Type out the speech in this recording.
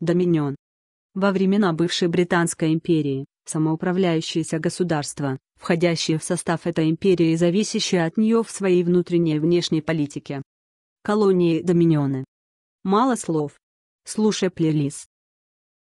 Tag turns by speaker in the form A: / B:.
A: Доминион. Во времена бывшей Британской империи, самоуправляющиеся государства, входящие в состав этой империи и зависящие от нее в своей внутренней и внешней политике. Колонии доминионы. Мало слов. Слушай плейлист.